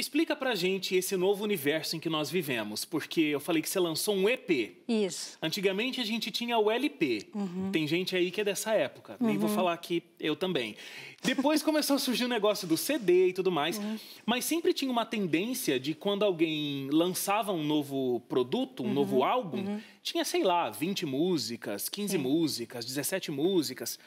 Explica pra gente esse novo universo em que nós vivemos, porque eu falei que você lançou um EP. Isso. Antigamente a gente tinha o LP. Uhum. Tem gente aí que é dessa época. Uhum. Nem vou uhum. falar que eu também. Depois começou a surgir o negócio do CD e tudo mais. Uhum. Mas sempre tinha uma tendência de quando alguém lançava um novo produto, um uhum. novo álbum, uhum. tinha, sei lá, 20 músicas, 15 músicas, 17 músicas.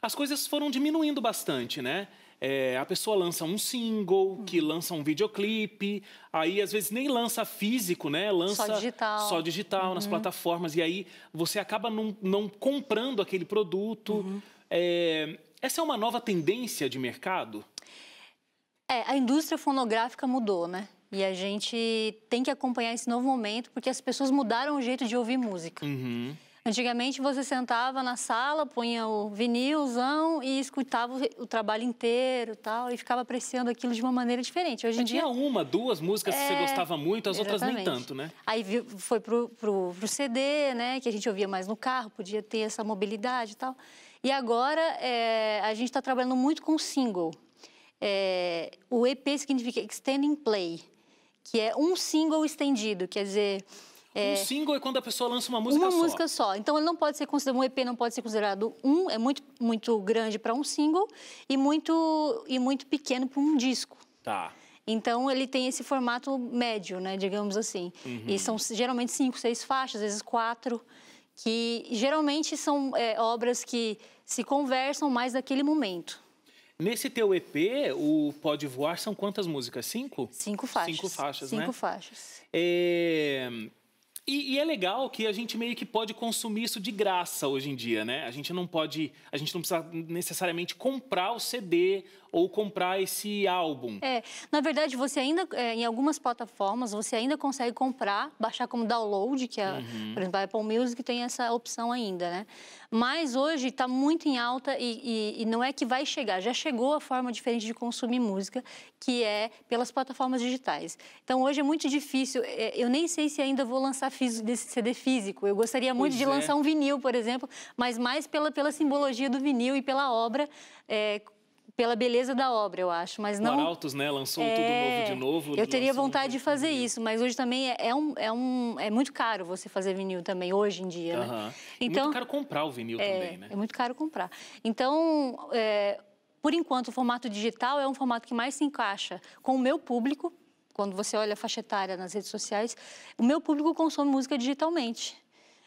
As coisas foram diminuindo bastante, né? É, a pessoa lança um single, hum. que uhum. lança um videoclipe, aí às vezes nem lança físico, né? Lança só digital, só digital uhum. nas plataformas e aí você acaba não, não comprando aquele produto. Uhum. É, essa é uma nova tendência de mercado? É, a indústria fonográfica mudou, né? E a gente tem que acompanhar esse novo momento porque as pessoas mudaram o jeito de ouvir música. Uhum. Antigamente você sentava na sala, punha o vinilzão e escutava o, trabalho inteiro tal, e ficava apreciando aquilo de uma maneira diferente. Hoje em dia. Tinha uma, duas músicas é... que você é, gostava muito, as Exatamente. outras nem tanto, né? Aí foi pro, pro, pro CD, né? Que a gente ouvia mais no carro, podia ter essa mobilidade e tal. E agora é, a gente está trabalhando muito com single. É, o EP significa Extending Play, que é um single estendido, quer dizer. É... Um single é quando a pessoa lança uma música uma só. Uma música só. Então ele não pode ser considerado um EP, não pode ser considerado um, é muito muito grande para um single e muito e muito pequeno para um disco. Tá. Então ele tem esse formato médio, né, digamos assim. Uhum. E são geralmente cinco, seis faixas, às vezes quatro, que geralmente são é, obras que se conversam mais daquele momento. Nesse teu EP, o Pode Voar, são quantas músicas? Cinco? Cinco faixas. Cinco faixas, Cinco né? Cinco faixas. É... E, e, é legal que a gente meio que pode consumir isso de graça hoje em dia, né? A gente não pode, a gente não precisa necessariamente comprar o CD ou comprar esse álbum. É, na verdade, você ainda, é, em algumas plataformas, você ainda consegue comprar, baixar como download, que é, uhum. por exemplo, a Apple Music tem essa opção ainda, né? Mas hoje está muito em alta e, e, e, não é que vai chegar, já chegou a forma diferente de consumir música, que é pelas plataformas digitais. Então hoje é muito difícil, é, eu nem sei se ainda vou lançar desse CD físico. Eu gostaria muito pois de é. lançar um vinil, por exemplo, mas mais pela, pela simbologia do vinil e pela obra. É, pela beleza da obra, eu acho, mas não... O Arautos, né, lançou é... tudo novo de novo. Eu teria vontade de fazer isso, mas hoje também é, é, um, é, um, é muito caro você fazer vinil também, hoje em dia, uh -huh. né? Então, é muito caro comprar o vinil é, também, né? É muito caro comprar. Então, é, por enquanto, o formato digital é um formato que mais se encaixa com o meu público, quando você olha a faixa etária nas redes sociais, o meu público consome música digitalmente.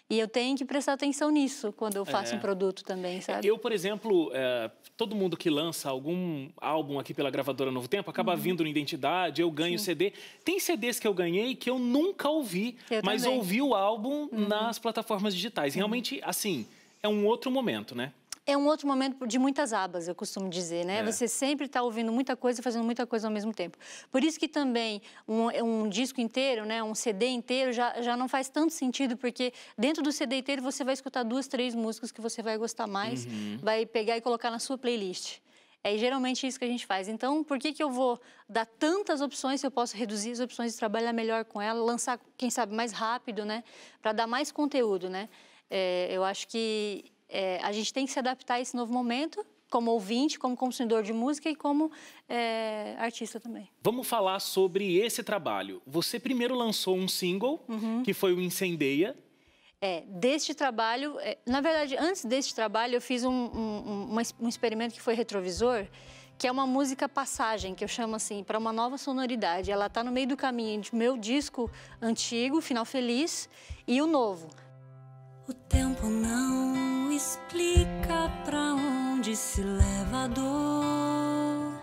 E eu tenho que prestar atenção nisso quando eu faço é. um produto também, sabe? Eu, por exemplo, é, todo mundo que lança algum álbum aqui pela gravadora Novo Tempo acaba uhum. vindo no Identidade, eu ganho Sim. CD. Tem CDs que eu ganhei que eu nunca ouvi, eu mas também. ouvi o álbum uhum. nas plataformas digitais. Uhum. Realmente, assim, é um outro momento, né? é um outro momento de muitas abas, eu costumo dizer, né? É. Você sempre está ouvindo muita coisa e fazendo muita coisa ao mesmo tempo. Por isso que também um, um, disco inteiro, né, um CD inteiro já, já não faz tanto sentido, porque dentro do CD inteiro você vai escutar duas, três músicas que você vai gostar mais, uhum. vai pegar e colocar na sua playlist. É geralmente isso que a gente faz. Então, por que, que eu vou dar tantas opções se eu posso reduzir as opções e trabalhar melhor com ela, lançar, quem sabe, mais rápido, né? Para dar mais conteúdo, né? É, eu acho que é, a gente tem que se adaptar a esse novo momento, como ouvinte, como consumidor de música e como é, artista também. Vamos falar sobre esse trabalho. Você primeiro lançou um single, uhum. que foi o Incendeia. É, deste trabalho, é, na verdade, antes deste trabalho, eu fiz um, um, um, um experimento que foi retrovisor, que é uma música passagem, que eu chamo assim, para uma nova sonoridade. Ela está no meio do caminho entre o meu disco antigo, Final Feliz, e o novo. O tempo não explica pra onde se leva a dor.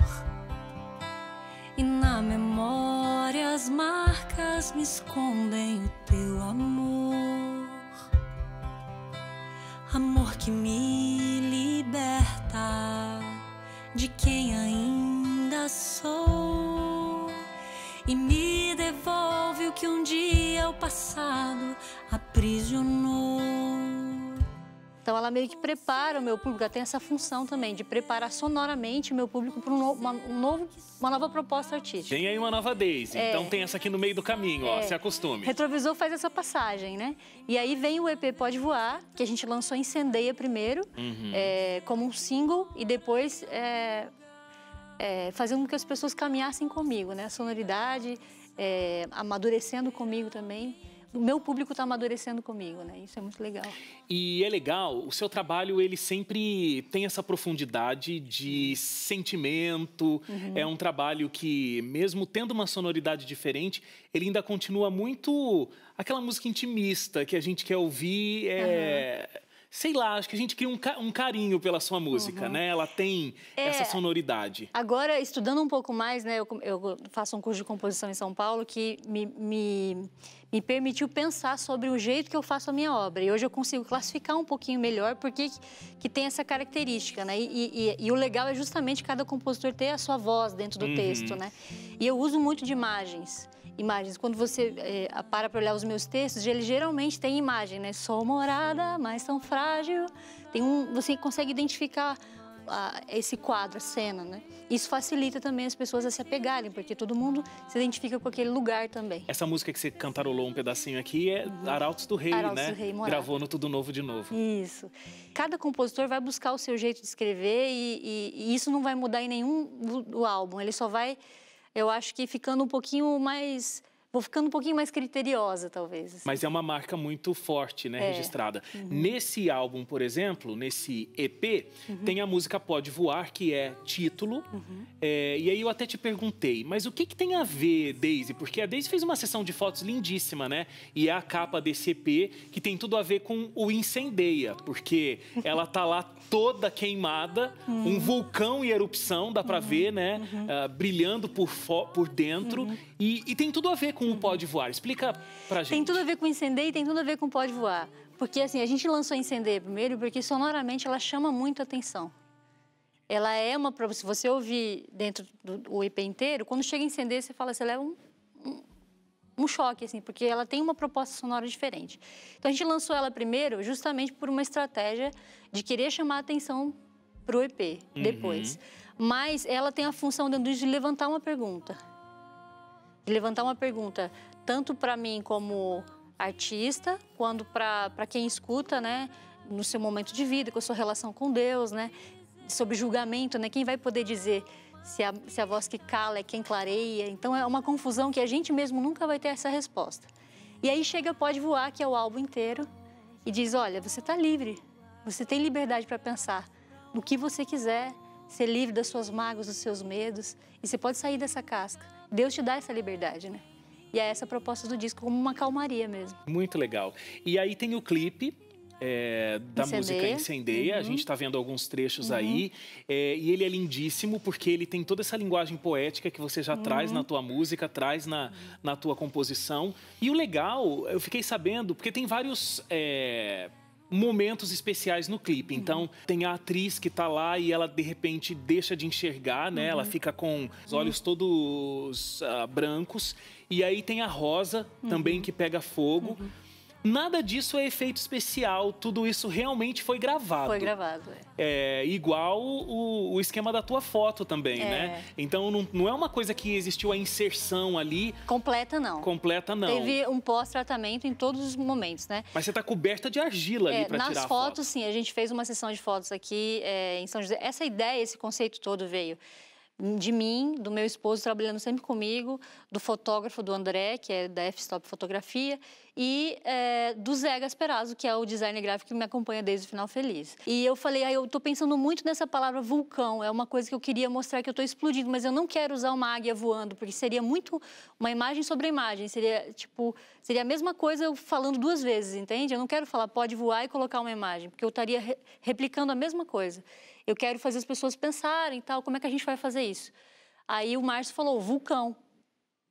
E na memória as marcas me escondem o teu amor. Amor que me liberta de quem ainda sou. E me devolve o que um dia o passado aprisionou. Então ela meio que prepara o meu público, ela tem essa função também de preparar sonoramente o meu público para um no, uma, um novo, uma nova proposta artística. Tem aí uma nova Daisy, é. então tem essa aqui no meio do caminho, é. ó, se acostume. Retrovisor faz essa passagem, né? E aí vem o EP Pode Voar, que a gente lançou Incendeia primeiro, uhum. é, como um single, e depois é, é, fazendo com que as pessoas caminhassem comigo, né? A sonoridade, é, amadurecendo comigo também o meu público está amadurecendo comigo, né? Isso é muito legal. E é legal, o seu trabalho ele sempre tem essa profundidade de sentimento. Uhum. É um trabalho que, mesmo tendo uma sonoridade diferente, ele ainda continua muito aquela música intimista que a gente quer ouvir. É... Uhum sei lá, acho que a gente cria um, ca um carinho pela sua música, uhum. né? Ela tem é, essa sonoridade. Agora, estudando um pouco mais, né? Eu, eu, faço um curso de composição em São Paulo que me, me, me permitiu pensar sobre o jeito que eu faço a minha obra. E hoje eu consigo classificar um pouquinho melhor porque que tem essa característica, né? E, e, e o legal é justamente cada compositor ter a sua voz dentro do uhum. texto, né? E eu uso muito de imagens imagens. Quando você é, para para olhar os meus textos, ele geralmente tem imagem, né? Sou morada, mas tão frágil. Tem um, você consegue identificar a, esse quadro, a cena, né? Isso facilita também as pessoas a se apegarem, porque todo mundo se identifica com aquele lugar também. Essa música que você cantarolou um pedacinho aqui é uhum. Arautos do Rei, Arautos né? Do Rei Gravou no Tudo Novo de novo. Isso. Cada compositor vai buscar o seu jeito de escrever e, e, e isso não vai mudar em nenhum do, do álbum. Ele só vai eu acho que ficando um pouquinho mais vou ficando um pouquinho mais criteriosa, talvez. Assim. Mas é uma marca muito forte, né, é. registrada. Uhum. Nesse álbum, por exemplo, nesse EP, uhum. tem a música Pode Voar, que é título. Uhum. É, e aí eu até te perguntei, mas o que, que tem a ver, Daisy? Porque a Daisy fez uma sessão de fotos lindíssima, né? E é a capa desse EP, que tem tudo a ver com o Incendeia, porque ela tá lá toda queimada, uhum. um vulcão em erupção, dá pra uhum. ver, né? Uh, brilhando por, por dentro. E, e tem tudo a ver com com o Pode Voar? Explica pra gente. Tem tudo a ver com Incender e tem tudo a ver com Pode Voar. Porque assim, a gente lançou Incender primeiro porque sonoramente ela chama muito atenção. Ela é uma... Se você ouvir dentro do EP inteiro, quando chega Incender, você fala, você leva um, um um choque, assim, porque ela tem uma proposta sonora diferente. Então a gente lançou ela primeiro justamente por uma estratégia de querer chamar a atenção pro EP uhum. depois. Mas ela tem a função dentro de levantar uma pergunta de levantar uma pergunta, tanto para mim como artista, quando para quem escuta, né, no seu momento de vida, com a sua relação com Deus, né, sobre julgamento, né, quem vai poder dizer se a, se a voz que cala é quem clareia? Então é uma confusão que a gente mesmo nunca vai ter essa resposta. E aí chega Pode Voar, que é o álbum inteiro, e diz: olha, você está livre, você tem liberdade para pensar no que você quiser, ser livre das suas mágoas, dos seus medos, e você pode sair dessa casca. Deus te dá essa liberdade, né? E é essa a proposta do disco, como uma calmaria mesmo. Muito legal. E aí tem o clipe. É, da Incendeia. música Incendeia, uhum. a gente está vendo alguns trechos uhum. aí, é, e ele é lindíssimo porque ele tem toda essa linguagem poética que você já uhum. traz na tua música, traz na, na tua composição. E o legal, eu fiquei sabendo, porque tem vários é, momentos especiais no clipe. Uhum. Então, tem a atriz que tá lá e ela de repente deixa de enxergar, né? Uhum. Ela fica com os olhos uhum. todos uh, brancos. E aí tem a Rosa uhum. também que pega fogo. Uhum. Nada disso é efeito especial, tudo isso realmente foi gravado. Foi gravado, é. é igual o, o, esquema da tua foto também, é. né? Então não, não, é uma coisa que existiu a inserção ali. Completa não. Completa não. Teve um pós-tratamento em todos os momentos, né? Mas você está coberta de argila é, ali para tirar Nas fotos, foto. sim. A gente fez uma sessão de fotos aqui é, em São José. Essa ideia, esse conceito todo veio de mim, do meu esposo trabalhando sempre comigo, do fotógrafo do André, que é da F-Stop Fotografia, e é, do Zé Gasperazzo, que é o designer gráfico que me acompanha desde o Final Feliz. E eu falei, ah, eu tô pensando muito nessa palavra vulcão, é uma coisa que eu queria mostrar que eu tô explodindo, mas eu não quero usar uma águia voando, porque seria muito uma imagem sobre imagem, seria tipo, seria a mesma coisa eu falando duas vezes, entende? Eu não quero falar pode voar e colocar uma imagem, porque eu estaria re replicando a mesma coisa eu quero fazer as pessoas pensarem tal, como é que a gente vai fazer isso? Aí o Márcio falou, vulcão,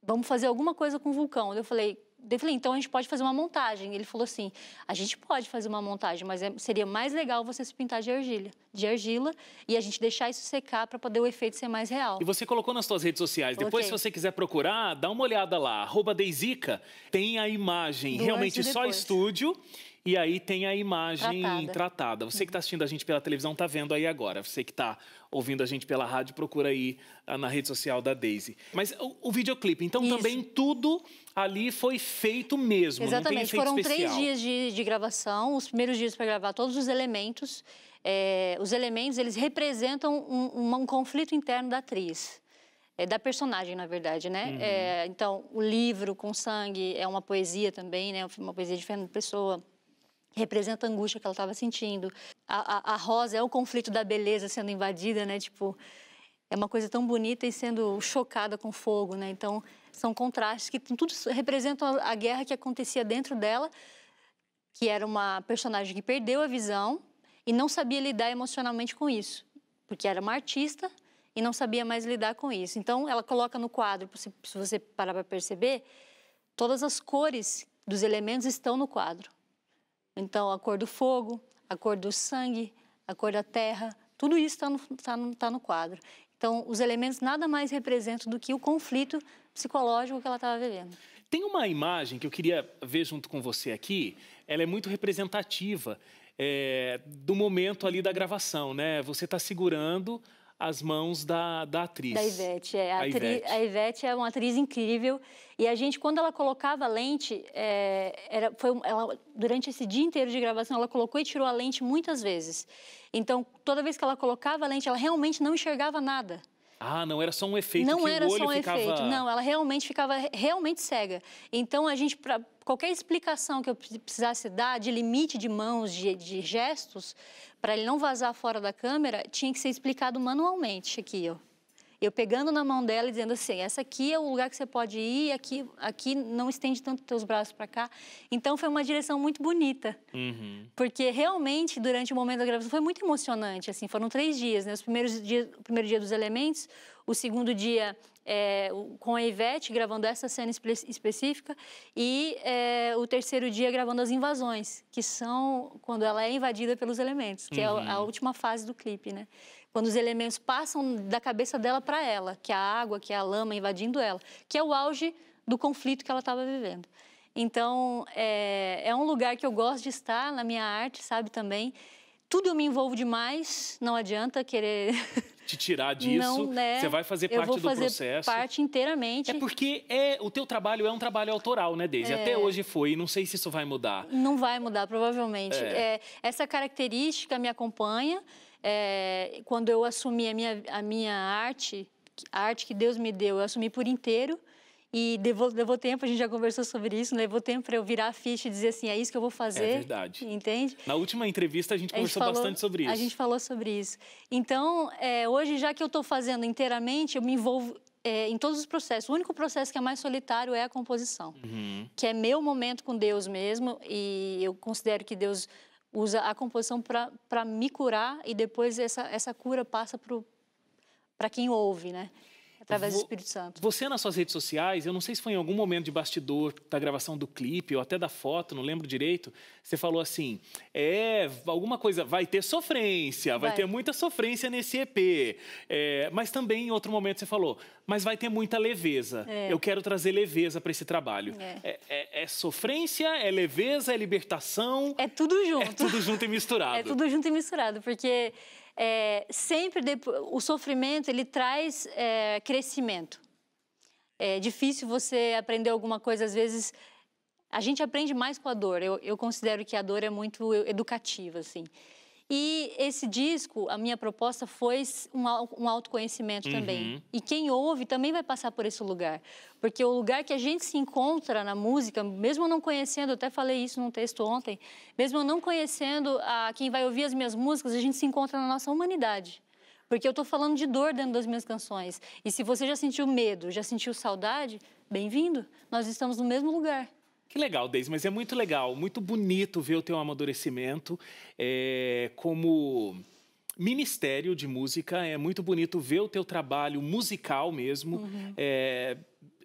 vamos fazer alguma coisa com vulcão. Eu falei, eu falei, então a gente pode fazer uma montagem. Ele falou assim, a gente pode fazer uma montagem, mas é, seria mais legal você se pintar de argila, de argila e a gente deixar isso secar para poder o efeito ser mais real. E você colocou nas suas redes sociais. Depois, se você quiser procurar, dá uma olhada lá. Arroba Deizica tem a imagem Do realmente só estúdio. E aí tem a imagem tratada. tratada. Você que está uhum. assistindo a gente pela televisão está vendo aí agora. Você que está ouvindo a gente pela rádio, procura aí ah, na rede social da Daisy. Mas o, o videoclipe, então Isso. também tudo ali foi feito mesmo. Exatamente. Foram especial. três dias de, de, gravação, os primeiros dias para gravar todos os elementos. É, os elementos eles representam um, um, um conflito interno da atriz. É, da personagem, na verdade, né? Uhum. É, então, o livro com sangue é uma poesia também, né? Uma poesia de Fernando Pessoa representa a angústia que ela estava sentindo. A, a, a, rosa é o conflito da beleza sendo invadida, né? Tipo, é uma coisa tão bonita e sendo chocada com fogo, né? Então, são contrastes que tudo representam a, a guerra que acontecia dentro dela, que era uma personagem que perdeu a visão e não sabia lidar emocionalmente com isso, porque era uma artista e não sabia mais lidar com isso. Então, ela coloca no quadro, se, se você parar para perceber, todas as cores dos elementos estão no quadro então, a cor do fogo, a cor do sangue, a cor da terra, tudo isso está no, tá no, tá no quadro. Então, os elementos nada mais representam do que o conflito psicológico que ela estava vivendo. Tem uma imagem que eu queria ver junto com você aqui, ela é muito representativa é, do momento ali da gravação, né? Você está segurando as mãos da, da atriz. Da Ivete, é. A, a, Ivete. a Ivete é uma atriz incrível. E a gente, quando ela colocava a lente, é, era, foi, ela, durante esse dia inteiro de gravação, ela colocou e tirou a lente muitas vezes. Então, toda vez que ela colocava a lente, ela realmente não enxergava nada. Ah, não era só um efeito. Não era só um ficava... efeito. Não, ela realmente ficava realmente cega. Então a gente para qualquer explicação que eu precisasse dar de limite de mãos, de, de gestos, para ele não vazar fora da câmera, tinha que ser explicado manualmente aqui, ó eu pegando na mão dela e dizendo assim, essa aqui é o lugar que você pode ir, aqui, aqui não estende tanto teus braços para cá. Então foi uma direção muito bonita, uhum. porque realmente durante o momento da gravação foi muito emocionante, assim, foram três dias, né? Os primeiros dias, o primeiro dia dos elementos, o segundo dia é, com a Ivete gravando essa cena espe específica e é, o terceiro dia gravando as invasões, que são quando ela é invadida pelos elementos, que uhum. é a, a uhum. última fase do clipe, né? quando os elementos passam da cabeça dela para ela, que é a água, que é a lama invadindo ela, que é o auge do conflito que ela estava vivendo. Então, é, é um lugar que eu gosto de estar na minha arte, sabe, também. Tudo eu me envolvo demais, não adianta querer te tirar disso. Não, né? Você vai fazer parte eu vou do fazer processo. Parte inteiramente. É porque é o teu trabalho é um trabalho autoral, né, Deise? É... Até hoje foi. Não sei se isso vai mudar. Não vai mudar, provavelmente. É. É, essa característica me acompanha é, quando eu assumi a minha, a minha arte, a arte que Deus me deu, eu assumi por inteiro. E levou, levou tempo, a gente já conversou sobre isso, né? levou tempo para eu virar a ficha e dizer assim, é isso que eu vou é fazer. É verdade. Entende? Na última entrevista a gente a conversou gente falou, bastante sobre isso. A gente falou sobre isso. Então, é, hoje, já que eu estou fazendo inteiramente, eu me envolvo é, em todos os processos. O único processo que é mais solitário é a composição, uhum. que é meu momento com Deus mesmo. E eu considero que Deus usa a composição para me curar e depois essa, essa cura passa para quem ouve, né? através do Espírito Santo. Você nas suas redes sociais, eu não sei se foi em algum momento de bastidor da gravação do clipe ou até da foto, não lembro direito, você falou assim: é, alguma coisa, vai ter sofrência, vai, vai ter muita sofrência nesse EP. É, mas também em outro momento você falou, mas vai ter muita leveza. É. Eu quero trazer leveza para esse trabalho. É. É, é. é. sofrência, é leveza, é libertação. É tudo junto. É tudo junto e misturado. é tudo junto e misturado, porque é, sempre o sofrimento ele traz é, crescimento. É difícil você aprender alguma coisa, às vezes a gente aprende mais com a dor. Eu, eu considero que a dor é muito educativa, assim. E esse disco, a minha proposta foi um, um autoconhecimento uhum. também. E quem ouve também vai passar por esse lugar. Porque o lugar que a gente se encontra na música, mesmo não conhecendo, eu até falei isso num texto ontem, mesmo não conhecendo a quem vai ouvir as minhas músicas, a gente se encontra na nossa humanidade. Porque eu estou falando de dor dentro das minhas canções. E se você já sentiu medo, já sentiu saudade, bem-vindo. Nós estamos no mesmo lugar. Que legal, Deise, mas é muito legal, muito bonito ver o teu amadurecimento é, como ministério de música. É muito bonito ver o teu trabalho musical mesmo. Uhum. É,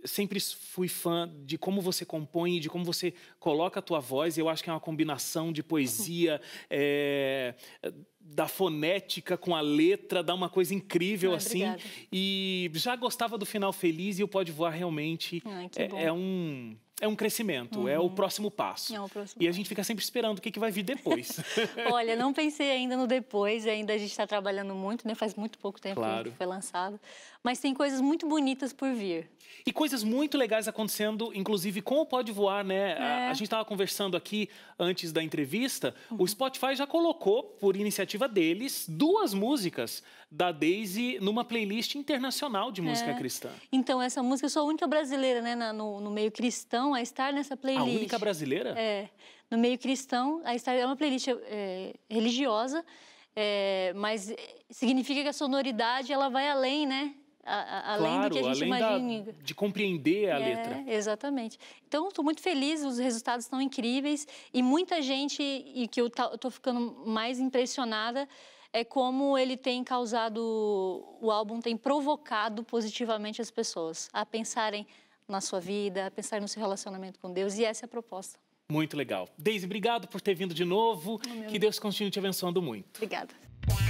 sempre fui fã de como você compõe, de como você coloca a tua voz. Eu acho que é uma combinação de poesia, é, da fonética com a letra, dá uma coisa incrível assim. Obrigada. E já gostava do final feliz e o Pode Voar realmente Ai, é, é um é um crescimento, uhum. é o uhum. próximo passo. É o próximo e a gente fica sempre esperando o que, que vai vir depois. Olha, não pensei ainda no depois, ainda a gente está trabalhando muito, né? Faz muito pouco tempo claro. que foi lançado mas tem coisas muito bonitas por vir. E coisas muito legais acontecendo, inclusive com o Pode Voar, né? É. A, a, gente estava conversando aqui antes da entrevista. Uhum. O Spotify já colocou, por iniciativa deles, duas músicas da Daisy numa playlist internacional de música é. cristã. Então, essa música, eu sou a única brasileira, né, na, no, no, meio cristão, a estar nessa playlist. A única brasileira? É. No meio cristão, a estar é uma playlist é, religiosa. É, mas significa que a sonoridade ela vai além, né? A, a, claro, além do que a gente imagina. Da, de compreender a é, letra. Exatamente. Então, estou muito feliz, os resultados estão incríveis e muita gente, e que eu estou ficando mais impressionada, é como ele tem causado, o álbum tem provocado positivamente as pessoas a pensarem na sua vida, a pensar no seu relacionamento com Deus, e essa é a proposta. Muito legal. Deise, obrigado por ter vindo de novo. Oh, que Deus continue te abençoando muito. Obrigada.